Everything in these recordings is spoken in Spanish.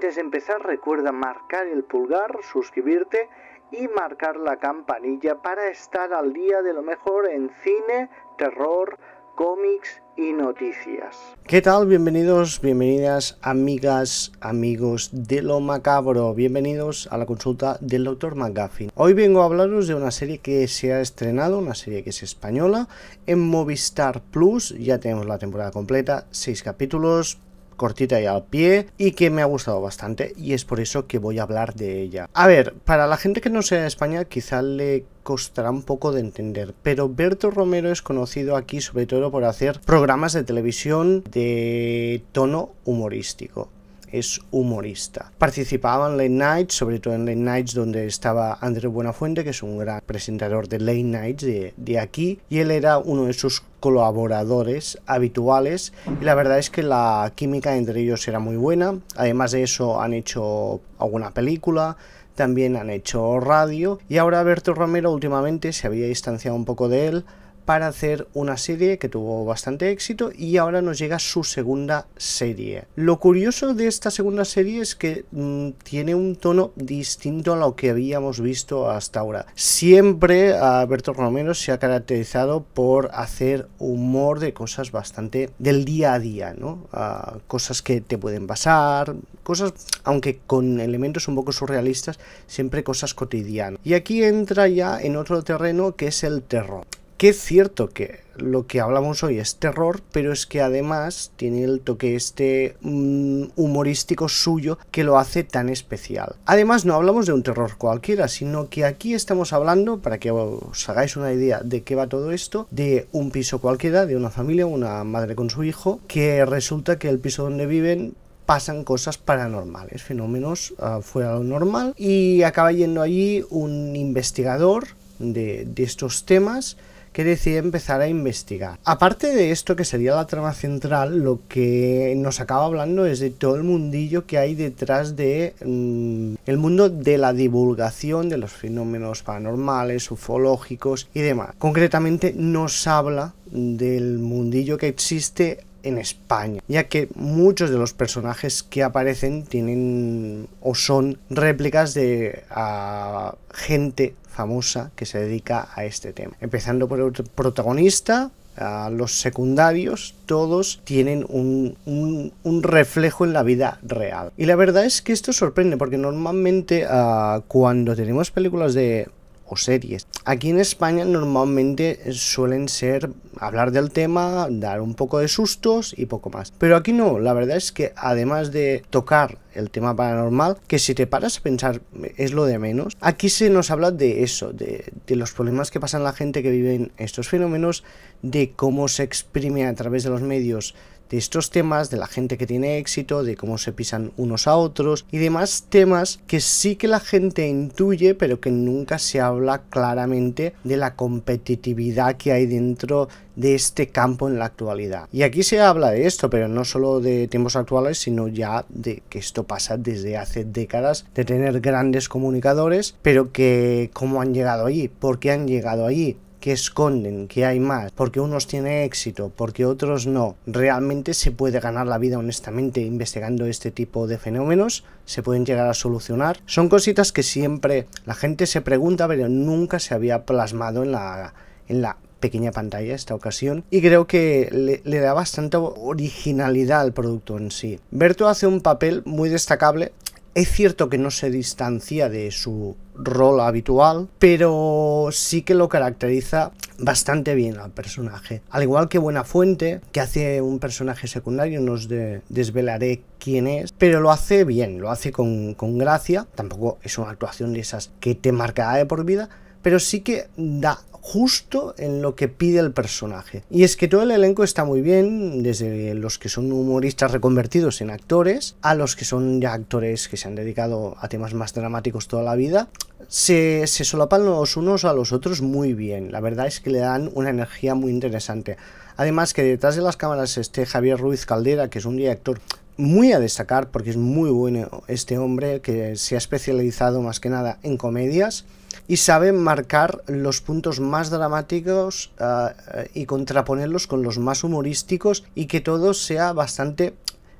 Antes de empezar recuerda marcar el pulgar, suscribirte y marcar la campanilla para estar al día de lo mejor en cine, terror, cómics y noticias. ¿Qué tal? Bienvenidos, bienvenidas amigas, amigos de lo macabro. Bienvenidos a la consulta del doctor McGuffin. Hoy vengo a hablaros de una serie que se ha estrenado, una serie que es española, en Movistar Plus. Ya tenemos la temporada completa, seis capítulos, cortita y al pie y que me ha gustado bastante y es por eso que voy a hablar de ella. A ver, para la gente que no sea de España quizá le costará un poco de entender, pero Berto Romero es conocido aquí sobre todo por hacer programas de televisión de tono humorístico es humorista. Participaba en Late Nights, sobre todo en Late Nights donde estaba Andrés Buenafuente, que es un gran presentador de Late Nights de, aquí, y él era uno de sus colaboradores habituales y la verdad es que la química entre ellos era muy buena. Además de eso han hecho alguna película, también han hecho radio y ahora Berto Romero últimamente se había distanciado un poco de él para hacer una serie que tuvo bastante éxito y ahora nos llega su segunda serie. Lo curioso de esta segunda serie es que mm, tiene un tono distinto a lo que habíamos visto hasta ahora. Siempre Alberto Romero se ha caracterizado por hacer humor de cosas bastante del día a día, ¿no? cosas que te pueden pasar, cosas, aunque con elementos un poco surrealistas, siempre cosas cotidianas. Y aquí entra ya en otro terreno que es el terror. Que es cierto que lo que hablamos hoy es terror, pero es que además tiene el toque este mm, humorístico suyo que lo hace tan especial. Además no hablamos de un terror cualquiera, sino que aquí estamos hablando, para que os hagáis una idea de qué va todo esto, de un piso cualquiera, de una familia, una madre con su hijo, que resulta que el piso donde viven pasan cosas paranormales, fenómenos ah, fuera de lo normal, y acaba yendo allí un investigador de, de estos temas, que decide empezar a investigar. Aparte de esto, que sería la trama central, lo que nos acaba hablando es de todo el mundillo que hay detrás de mm, el mundo de la divulgación de los fenómenos paranormales, ufológicos y demás. Concretamente nos habla del mundillo que existe en España, ya que muchos de los personajes que aparecen tienen o son réplicas de gente famosa que se dedica a este tema. Empezando por el protagonista, los secundarios, todos tienen un, reflejo en la vida real. Y la verdad es que esto sorprende, porque normalmente ah, cuando tenemos películas de o series. Aquí en España normalmente suelen ser hablar del tema, dar un poco de sustos y poco más. Pero aquí no, la verdad es que además de tocar el tema paranormal, que si te paras a pensar es lo de menos. Aquí se nos habla de eso, de, de los problemas que pasan la gente que vive en estos fenómenos, de cómo se exprime a través de los medios de estos temas, de la gente que tiene éxito, de cómo se pisan unos a otros y demás temas que sí que la gente intuye, pero que nunca se habla claramente de la competitividad que hay dentro de este campo en la actualidad. Y aquí se habla de esto, pero no solo de tiempos actuales, sino ya de que esto pasa desde hace décadas, de tener grandes comunicadores, pero que cómo han llegado allí, por qué han llegado allí, qué esconden, que hay más, porque unos tienen éxito, porque otros no. Realmente se puede ganar la vida honestamente investigando este tipo de fenómenos, se pueden llegar a solucionar. Son cositas que siempre la gente se pregunta, pero nunca se había plasmado en la en la pequeña pantalla esta ocasión y creo que le, da bastante originalidad al producto en sí. Berto hace un papel muy destacable es cierto que no se distancia de su rol habitual, pero sí que lo caracteriza bastante bien al personaje. Al igual que Buena Fuente, que hace un personaje secundario, no os desvelaré quién es, pero lo hace bien, lo hace con, con gracia. Tampoco es una actuación de esas que te marcará de por vida, pero sí que da justo en lo que pide el personaje. Y es que todo el elenco está muy bien, desde los que son humoristas reconvertidos en actores, a los que son ya actores que se han dedicado a temas más dramáticos toda la vida, se, se, solapan los unos a los otros muy bien. La verdad es que le dan una energía muy interesante. Además que detrás de las cámaras esté Javier Ruiz Caldera, que es un director muy a destacar porque es muy bueno este hombre que se ha especializado más que nada en comedias y sabe marcar los puntos más dramáticos ah, eh, y contraponerlos con los más humorísticos y que todo sea bastante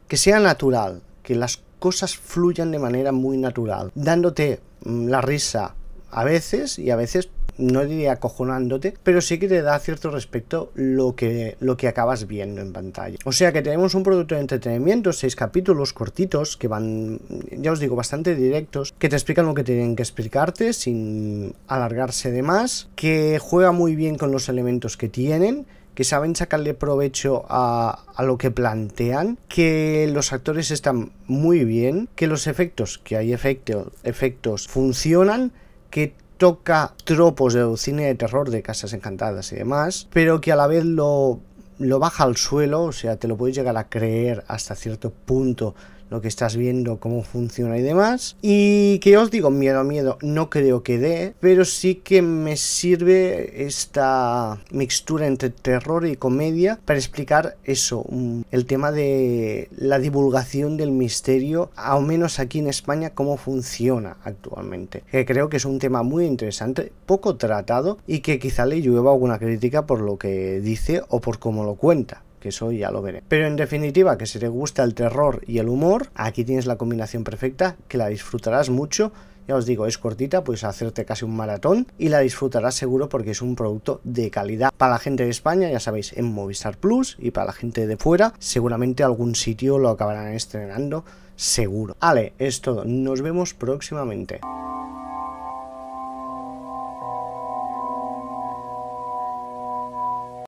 que sea natural, que las cosas fluyan de manera muy natural, dándote mm, la risa a veces y a veces no diría acojonándote, pero sí que te da cierto respecto lo que, lo que acabas viendo en pantalla. O sea que tenemos un producto de entretenimiento, seis capítulos cortitos que van, ya os digo, bastante directos, que te explican lo que tienen que explicarte sin alargarse de más, que juega muy bien con los elementos que tienen, que saben sacarle provecho a, lo que plantean, que los actores están muy bien, que los efectos, que hay efectos, funcionan, que toca tropos de cine de terror de casas encantadas y demás, pero que a la vez lo, lo baja al suelo, o sea, te lo puedes llegar a creer hasta cierto punto lo que estás viendo, cómo funciona y demás. Y que os digo, miedo a miedo no creo que dé, pero sí que me sirve esta mixtura entre terror y comedia para explicar eso, mm, el tema de la divulgación del misterio, al menos aquí en España, cómo funciona actualmente. Que creo que es un tema muy interesante, poco tratado y que quizá le llueva alguna crítica por lo que dice o por cómo lo cuenta que eso ya lo veré. Pero en definitiva, que si te gusta el terror y el humor, aquí tienes la combinación perfecta, que la disfrutarás mucho. Ya os digo, es cortita, puedes hacerte casi un maratón y la disfrutarás seguro porque es un producto de calidad. Para la gente de España, ya sabéis, en Movistar Plus y para la gente de fuera, seguramente algún sitio lo acabarán estrenando seguro. Vale, es todo, nos vemos próximamente.